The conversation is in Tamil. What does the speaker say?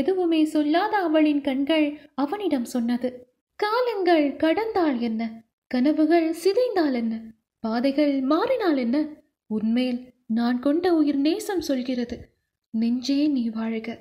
எதுவுமே சொல்லாத அவளின் கண்கள் அவனிடம் சொன்னது காலங்கள் கடந்தால் என்ன கனவுகள் சிதைந்தால் என்ன பாதைகள் மாறினால் என்ன உன்மேல் நான் கொண்ட உயிர் நேசம் சொல்கிறது நெஞ்சே நீ வாழ்க